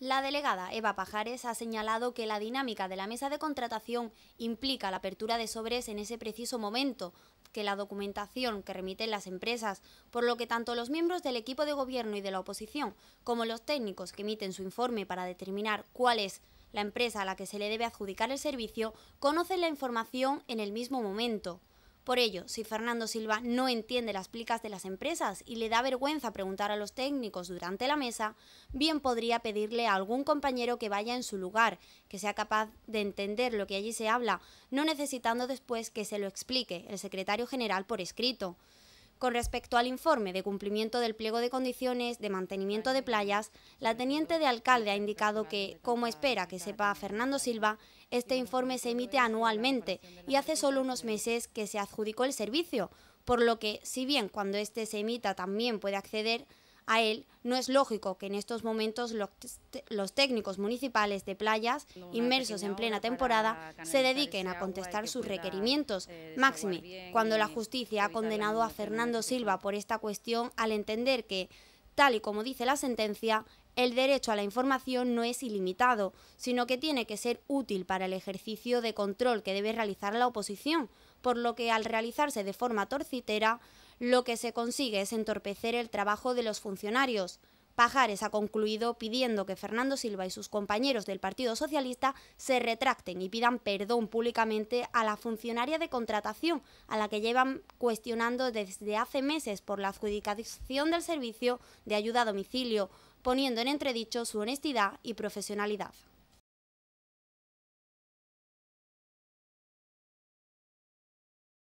La delegada Eva Pajares ha señalado que la dinámica de la mesa de contratación implica la apertura de sobres en ese preciso momento, que la documentación que remiten las empresas, por lo que tanto los miembros del equipo de gobierno y de la oposición como los técnicos que emiten su informe para determinar cuál es la empresa a la que se le debe adjudicar el servicio, conocen la información en el mismo momento. Por ello, si Fernando Silva no entiende las plicas de las empresas y le da vergüenza preguntar a los técnicos durante la mesa, bien podría pedirle a algún compañero que vaya en su lugar, que sea capaz de entender lo que allí se habla, no necesitando después que se lo explique el secretario general por escrito. Con respecto al informe de cumplimiento del pliego de condiciones de mantenimiento de playas, la teniente de alcalde ha indicado que, como espera que sepa Fernando Silva, este informe se emite anualmente y hace solo unos meses que se adjudicó el servicio, por lo que, si bien cuando este se emita también puede acceder, a él, no es lógico que en estos momentos los, técnicos municipales de playas, inmersos en plena temporada, se dediquen a contestar sus requerimientos. Eh, Máxime, cuando la justicia ha condenado a Fernando Silva por esta cuestión al entender que, tal y como dice la sentencia, el derecho a la información no es ilimitado, sino que tiene que ser útil para el ejercicio de control que debe realizar la oposición, por lo que al realizarse de forma torcitera, lo que se consigue es entorpecer el trabajo de los funcionarios. Pajares ha concluido pidiendo que Fernando Silva y sus compañeros del Partido Socialista se retracten y pidan perdón públicamente a la funcionaria de contratación, a la que llevan cuestionando desde hace meses por la adjudicación del servicio de ayuda a domicilio, poniendo en entredicho su honestidad y profesionalidad.